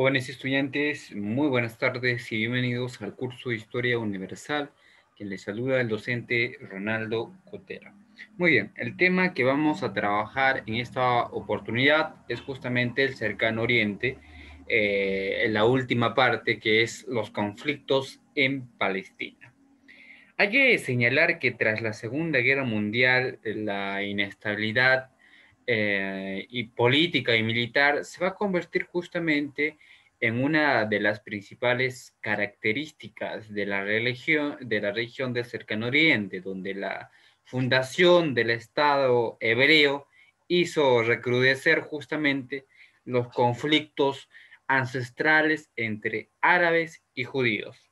Jóvenes estudiantes, muy buenas tardes y bienvenidos al curso de Historia Universal que les saluda el docente Ronaldo Cotera. Muy bien, el tema que vamos a trabajar en esta oportunidad es justamente el cercano oriente, eh, la última parte que es los conflictos en Palestina. Hay que señalar que tras la Segunda Guerra Mundial la inestabilidad eh, y política y militar se va a convertir justamente en una de las principales características de la religión de la región del cercano oriente donde la fundación del estado hebreo hizo recrudecer justamente los conflictos ancestrales entre árabes y judíos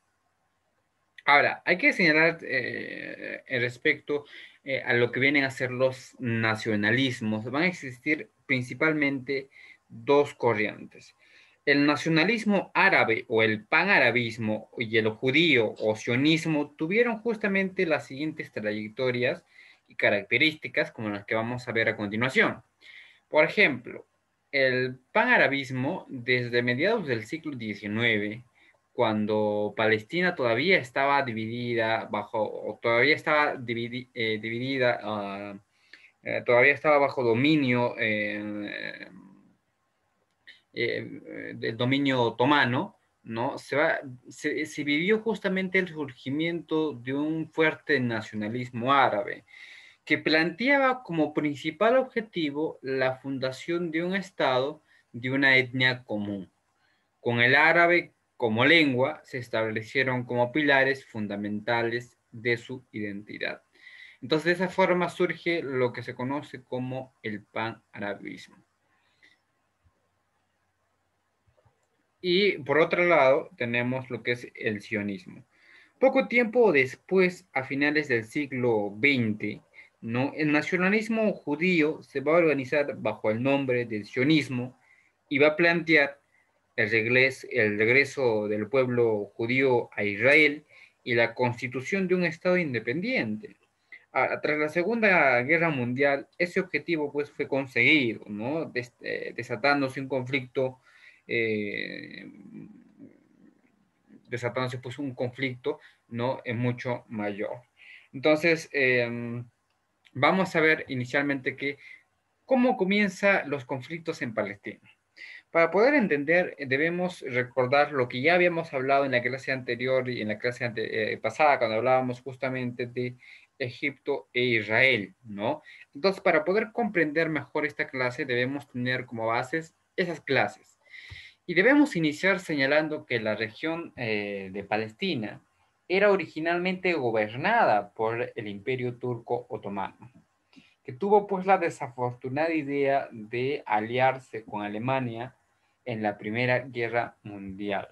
Ahora, hay que señalar eh, respecto eh, a lo que vienen a ser los nacionalismos. Van a existir principalmente dos corrientes. El nacionalismo árabe o el panarabismo y el judío o sionismo tuvieron justamente las siguientes trayectorias y características como las que vamos a ver a continuación. Por ejemplo, el panarabismo desde mediados del siglo XIX cuando Palestina todavía estaba dividida bajo, o todavía estaba eh, dividida, ah, eh, todavía estaba bajo dominio, eh, del dominio otomano, ¿no? Se, va, se, se, vivió justamente el surgimiento de un fuerte nacionalismo árabe que planteaba como principal objetivo la fundación de un Estado de una etnia común, con el árabe como lengua se establecieron como pilares fundamentales de su identidad. Entonces, de esa forma surge lo que se conoce como el panarabismo. Y por otro lado, tenemos lo que es el sionismo. Poco tiempo después, a finales del siglo XX, ¿no? el nacionalismo judío se va a organizar bajo el nombre del sionismo y va a plantear el, el regreso del pueblo judío a Israel y la constitución de un Estado independiente. Ah, tras la Segunda Guerra Mundial, ese objetivo pues, fue conseguido, ¿no? Eh, desatándose un conflicto, eh, desatándose pues, un conflicto ¿no? es mucho mayor. Entonces, em, vamos a ver inicialmente que, cómo comienzan los conflictos en Palestina. Para poder entender, eh, debemos recordar lo que ya habíamos hablado en la clase anterior y en la clase eh, pasada, cuando hablábamos justamente de Egipto e Israel, ¿no? Entonces, para poder comprender mejor esta clase, debemos tener como bases esas clases. Y debemos iniciar señalando que la región eh, de Palestina era originalmente gobernada por el Imperio Turco Otomano, que tuvo pues la desafortunada idea de aliarse con Alemania en la Primera Guerra Mundial.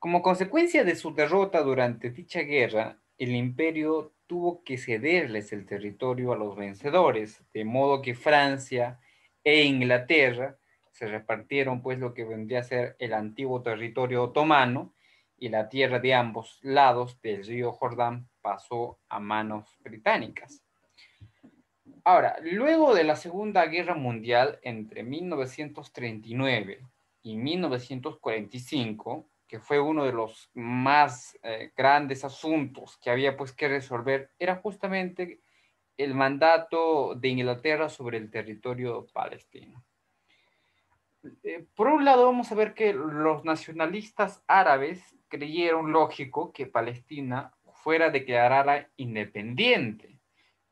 Como consecuencia de su derrota durante dicha guerra, el imperio tuvo que cederles el territorio a los vencedores, de modo que Francia e Inglaterra se repartieron pues lo que vendría a ser el antiguo territorio otomano y la tierra de ambos lados del río Jordán pasó a manos británicas. Ahora, luego de la Segunda Guerra Mundial, entre 1939 y 1945, que fue uno de los más eh, grandes asuntos que había pues que resolver, era justamente el mandato de Inglaterra sobre el territorio palestino. Eh, por un lado, vamos a ver que los nacionalistas árabes creyeron lógico que Palestina fuera declarada independiente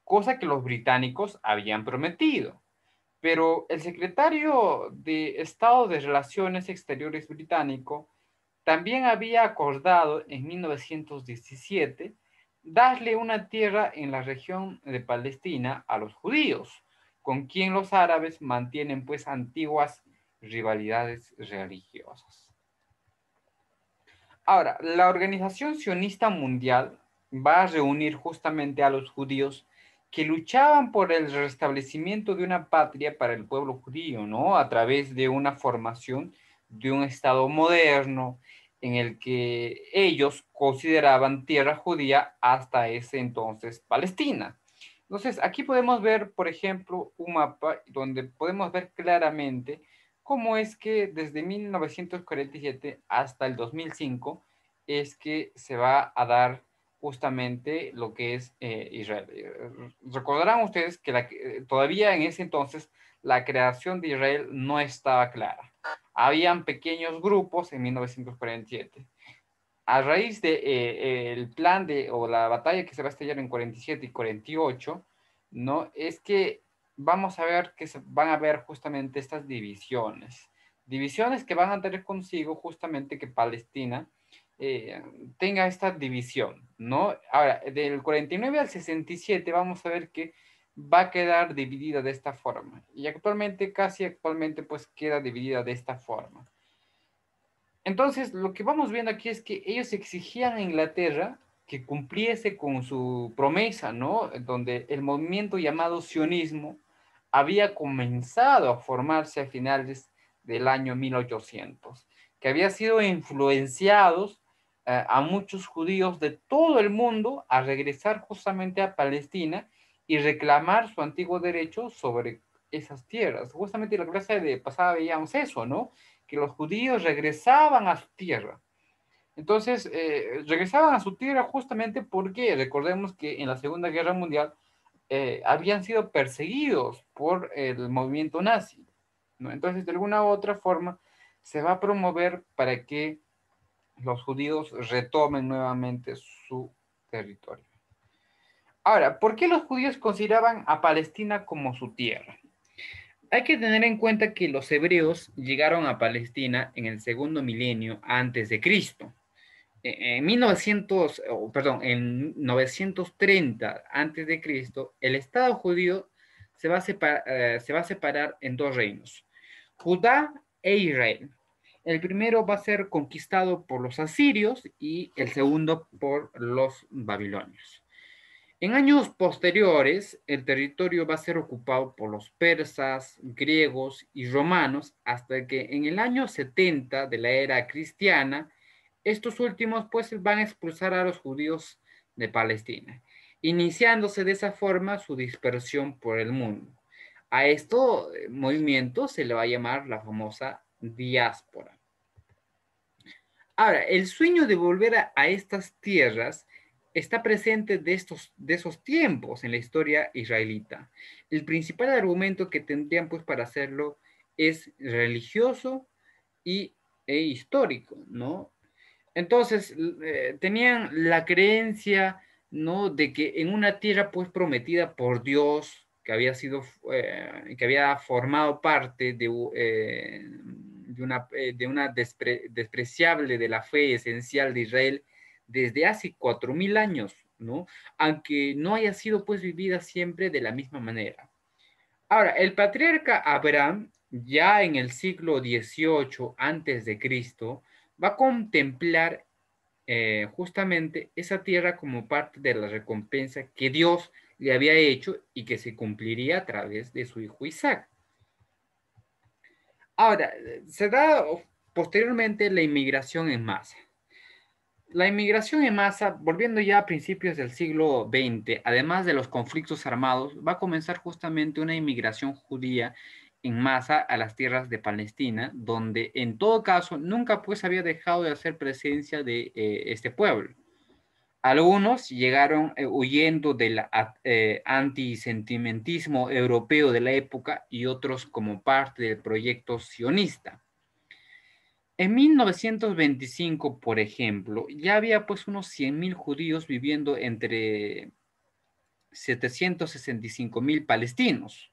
cosa que los británicos habían prometido. Pero el secretario de Estado de Relaciones Exteriores británico también había acordado en 1917 darle una tierra en la región de Palestina a los judíos, con quien los árabes mantienen pues antiguas rivalidades religiosas. Ahora, la Organización Sionista Mundial va a reunir justamente a los judíos que luchaban por el restablecimiento de una patria para el pueblo judío, ¿no? A través de una formación de un Estado moderno en el que ellos consideraban tierra judía hasta ese entonces Palestina. Entonces, aquí podemos ver, por ejemplo, un mapa donde podemos ver claramente cómo es que desde 1947 hasta el 2005 es que se va a dar justamente lo que es eh, Israel. Eh, recordarán ustedes que eh, todavía en ese entonces la creación de Israel no estaba clara. Habían pequeños grupos en 1947. A raíz del de, el plan de, o la batalla que se va a estallar en 47 y 48, ¿no? es que vamos a ver que se van a ver justamente estas divisiones. Divisiones que van a tener consigo justamente que Palestina eh, tenga esta división, ¿no? Ahora, del 49 al 67 vamos a ver que va a quedar dividida de esta forma. Y actualmente, casi actualmente, pues queda dividida de esta forma. Entonces, lo que vamos viendo aquí es que ellos exigían a Inglaterra que cumpliese con su promesa, ¿no? Donde el movimiento llamado sionismo había comenzado a formarse a finales del año 1800, que había sido influenciados eh, a muchos judíos de todo el mundo a regresar justamente a Palestina y reclamar su antiguo derecho sobre esas tierras. Justamente la clase de pasada veíamos eso, ¿no? Que los judíos regresaban a su tierra. Entonces, eh, regresaban a su tierra justamente porque recordemos que en la Segunda Guerra Mundial eh, habían sido perseguidos por el movimiento nazi. ¿no? Entonces, de alguna u otra forma, se va a promover para que los judíos retomen nuevamente su territorio. Ahora, ¿por qué los judíos consideraban a Palestina como su tierra? Hay que tener en cuenta que los hebreos llegaron a Palestina en el segundo milenio antes de Cristo. E, en 1900, en 930 antes de Cristo, el Estado judío se eh, se va a separar en dos reinos, Judá e Israel. El primero va a ser conquistado por los asirios y el segundo por los babilonios. En años posteriores, el territorio va a ser ocupado por los persas, griegos y romanos hasta que en el año 70 de la era cristiana, estos últimos pues van a expulsar a los judíos de Palestina, iniciándose de esa forma su dispersión por el mundo. A este movimiento se le va a llamar la famosa diáspora. Ahora, el sueño de volver a, estas tierras está presente de, estos, de esos tiempos en la historia israelita. El principal argumento que tendrían pues para hacerlo es religioso y, e histórico, ¿no? Entonces, eh, tenían la creencia, ¿no? De que en una tierra pues prometida por Dios, que había sido, eh, que había formado parte de, eh, de una, eh, de una despreciable de la fe esencial de Israel desde hace cuatro mil años, ¿no? Aunque no haya sido pues vivida siempre de la misma manera. Ahora, el patriarca Abraham, ya en el siglo XVIII antes de Cristo, va a contemplar justamente esa tierra como parte de la recompensa que Dios le había hecho y que se cumpliría a través de su hijo Isaac. Ahora, se da posteriormente la inmigración en masa. La inmigración en masa, volviendo ya a principios del siglo XX, además de los conflictos armados, va a comenzar justamente una inmigración judía en masa a las tierras de Palestina, donde en todo caso nunca pues había dejado de hacer presencia de eh, este pueblo. Algunos llegaron eh, huyendo del eh, antisentimentismo europeo de la época y otros como parte del proyecto sionista. En 1925, por ejemplo, ya había pues unos 100.000 judíos viviendo entre 765.000 palestinos.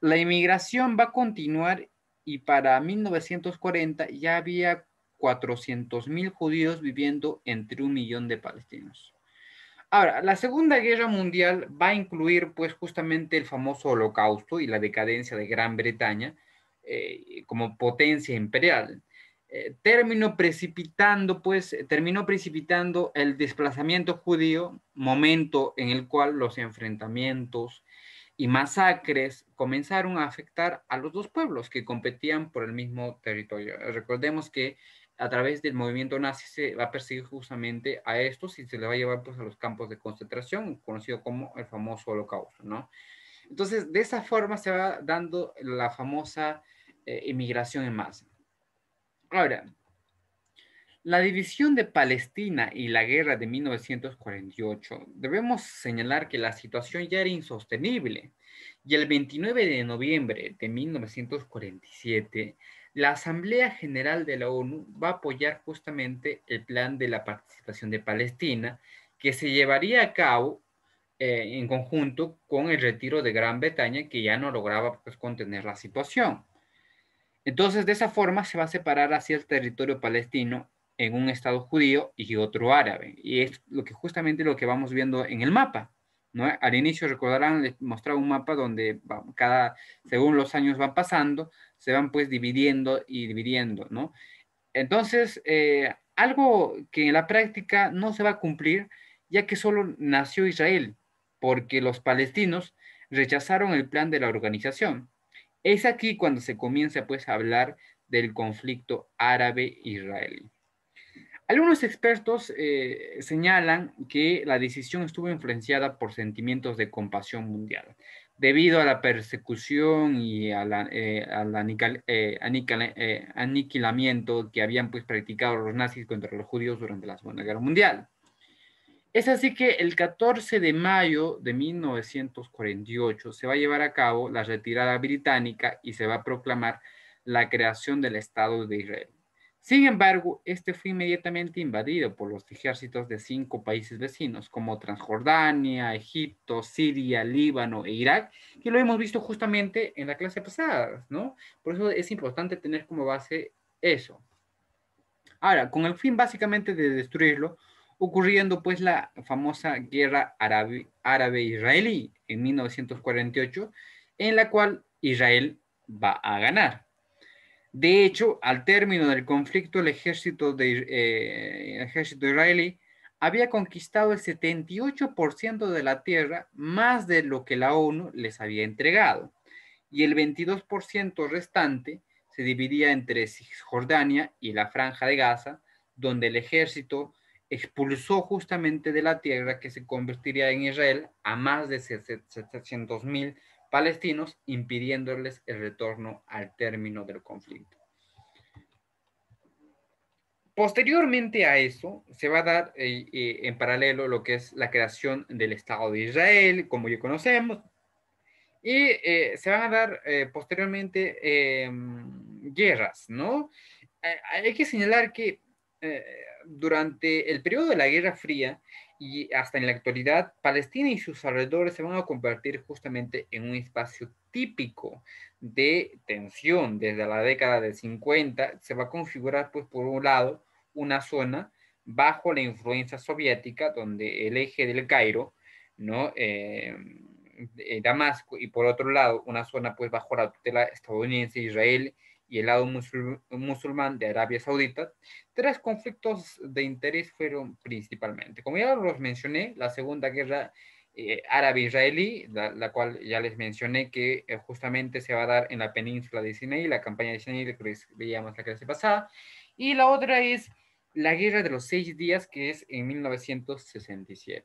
La inmigración va a continuar y para 1940 ya había 400.000 judíos viviendo entre un millón de palestinos. Ahora, la Segunda Guerra Mundial va a incluir pues justamente el famoso holocausto y la decadencia de Gran Bretaña eh, como potencia imperial. Eh, terminó precipitando pues, terminó precipitando el desplazamiento judío, momento en el cual los enfrentamientos y masacres comenzaron a afectar a los dos pueblos que competían por el mismo territorio. Recordemos que a través del movimiento nazi se va a perseguir justamente a estos y se les va a llevar pues a los campos de concentración, conocido como el famoso holocausto, ¿no? Entonces, de esa forma se va dando la famosa emigración eh, inmigración en masa. Ahora, la división de Palestina y la guerra de 1948, debemos señalar que la situación ya era insostenible y el 29 de noviembre de 1947 la Asamblea General de la ONU va a apoyar justamente el plan de la participación de Palestina, que se llevaría a cabo eh, en conjunto con el retiro de Gran Bretaña, que ya no lograba pues, contener la situación. Entonces, de esa forma se va a separar hacia el territorio palestino en un estado judío y otro árabe. Y es lo que justamente lo que vamos viendo en el mapa. Al inicio, recordarán, les mostraba un mapa donde cada, según los años van pasando, se van pues dividiendo y dividiendo, ¿no? Entonces, eh, algo que en la práctica no se va a cumplir, ya que solo nació Israel, porque los palestinos rechazaron el plan de la organización. Es aquí cuando se comienza pues a hablar del conflicto árabe-israelí. Algunos expertos eh, señalan que la decisión estuvo influenciada por sentimientos de compasión mundial, debido a la persecución y eh, al eh, eh, aniquilamiento que habían pues, practicado los nazis contra los judíos durante la Segunda Guerra Mundial. Es así que el 14 de mayo de 1948 se va a llevar a cabo la retirada británica y se va a proclamar la creación del Estado de Israel. Sin embargo, este fue inmediatamente invadido por los ejércitos de cinco países vecinos, como Transjordania, Egipto, Siria, Líbano e Irak, que lo hemos visto justamente en la clase pasada, ¿no? Por eso es importante tener como base eso. Ahora, con el fin básicamente de destruirlo, ocurriendo pues la famosa guerra árabe-israelí en 1948, en la cual Israel va a ganar. De hecho, al término del conflicto, el ejército, de, eh, el ejército israelí había conquistado el 78% de la tierra, más de lo que la ONU les había entregado, y el 22% restante se dividía entre Cisjordania y la franja de Gaza, donde el ejército expulsó justamente de la tierra que se convertiría en Israel a más de 700.000 palestinos, impidiéndoles el retorno al término del conflicto. Posteriormente a eso, se va a dar eh, eh, en paralelo lo que es la creación del Estado de Israel, como ya conocemos, y eh, se van a dar posteriormente em, guerras, ¿no? hay que señalar que durante el periodo de la Guerra Fría, y hasta en la actualidad, Palestina y sus alrededores se van a convertir justamente en un espacio típico de tensión. Desde la década de 50 se va a configurar, pues, por un lado, una zona bajo la influencia soviética, donde el eje del Cairo, ¿no? Eh, eh, Damasco, y por otro lado, una zona, pues, bajo la tutela estadounidense, Israel y el lado musulmán de Arabia Saudita, tres conflictos de interés fueron principalmente. Como ya los mencioné, la Segunda Guerra eh, Árabe-Israelí, la, cual ya les mencioné que eh, justamente se va a dar en la península de Sinaí, la campaña de Sinaí, que veíamos la clase pasada, y la otra es la Guerra de los Seis Días, que es en 1967.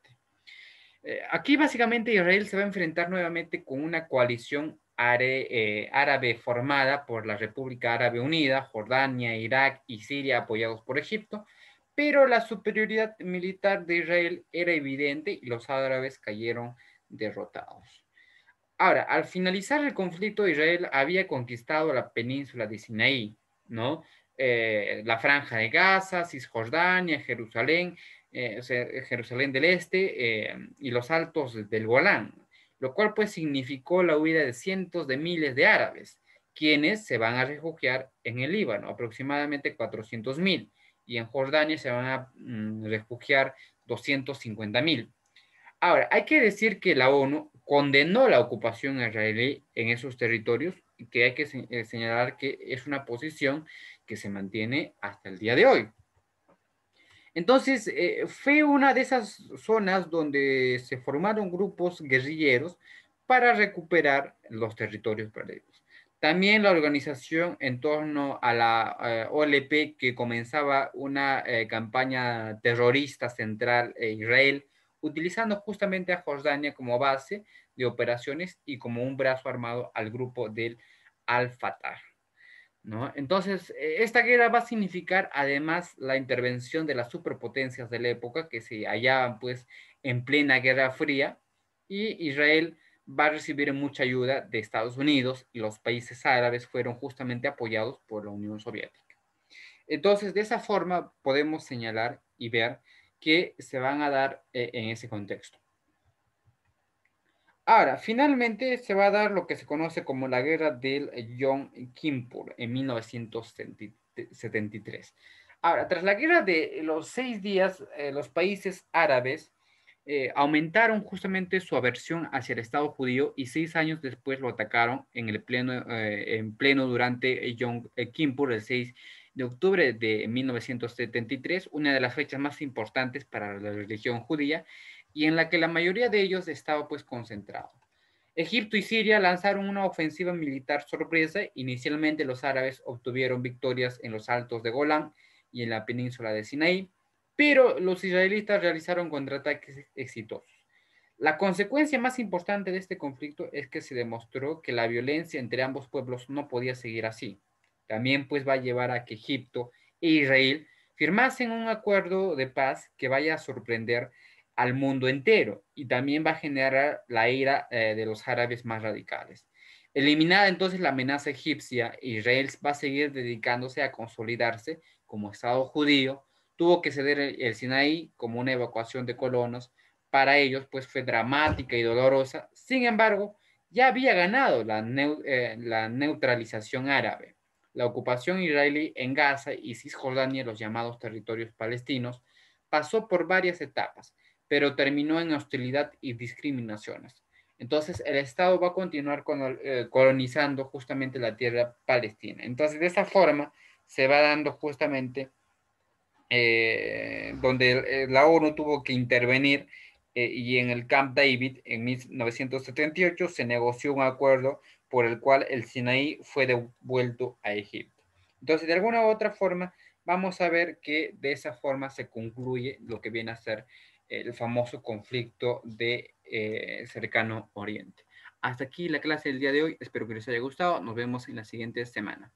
Eh, aquí básicamente Israel se va a enfrentar nuevamente con una coalición eh, árabe formada por la República Árabe Unida, Jordania, Irak y Siria apoyados por Egipto, pero la superioridad militar de Israel era evidente y los árabes cayeron derrotados. Ahora, al finalizar el conflicto, Israel había conquistado la península de Sinaí, ¿no? Eh, la franja de Gaza, Cisjordania, Jerusalén, eh, Jerusalén del Este y los altos del Golán lo cual pues significó la huida de cientos de miles de árabes, quienes se van a refugiar en el Líbano, aproximadamente 400 mil, y en Jordania se van a mm, refugiar 250 mil. Ahora, hay que decir que la ONU condenó la ocupación israelí en esos territorios y que hay que eh, señalar que es una posición que se mantiene hasta el día de hoy. Entonces, eh, fue una de esas zonas donde se formaron grupos guerrilleros para recuperar los territorios perdidos. También la organización en torno a la eh, OLP que comenzaba una eh, campaña terrorista central e Israel, utilizando justamente a Jordania como base de operaciones y como un brazo armado al grupo del Al-Fatah. Entonces, eh, esta guerra va a significar además la intervención de las superpotencias de la época que se hallaban pues en plena Guerra Fría y Israel va a recibir mucha ayuda de Estados Unidos y los países árabes fueron justamente apoyados por la Unión Soviética. Entonces, de esa forma podemos señalar y ver que se van a dar eh, en ese contexto. Ahora, finalmente se va a dar lo que se conoce como la guerra del John Kimpur en 1973. Ahora, tras la guerra de los seis días, eh, los países árabes eh, aumentaron justamente su aversión hacia el Estado judío y seis años después lo atacaron en, el pleno, eh, en pleno durante John Kippur, el 6 de octubre de 1973, una de las fechas más importantes para la religión judía y en la que la mayoría de ellos estaba pues concentrado. Egipto y Siria lanzaron una ofensiva militar sorpresa. Inicialmente los árabes obtuvieron victorias en los altos de Golán y en la península de Sinaí, pero los israelitas realizaron contraataques exitosos. La consecuencia más importante de este conflicto es que se demostró que la violencia entre ambos pueblos no podía seguir así. También pues va a llevar a que Egipto e Israel firmasen un acuerdo de paz que vaya a sorprender al mundo entero y también va a generar la ira eh, de los árabes más radicales. Eliminada entonces la amenaza egipcia, Israel va a seguir dedicándose a consolidarse como Estado judío, tuvo que ceder el Sinaí como una evacuación de colonos, para ellos pues fue dramática y dolorosa, sin embargo, ya había ganado la eh, neutralización árabe la ocupación israelí en Gaza y Cisjordania, los llamados territorios palestinos, pasó por varias etapas, pero terminó en hostilidad y discriminaciones. Entonces, el Estado va a continuar eh, colonizando justamente la tierra palestina. Entonces, de esa forma se va dando justamente eh, donde eh, la ONU tuvo que intervenir y en el Camp David en 1978 se negoció un acuerdo por el cual el Sinaí fue devuelto a Egipto. Entonces, de alguna u otra forma, vamos a ver que de esa forma se concluye lo que viene a ser el famoso conflicto de eh, cercano oriente. Hasta aquí la clase del día de hoy. Espero que les haya gustado. Nos vemos en la siguiente semana.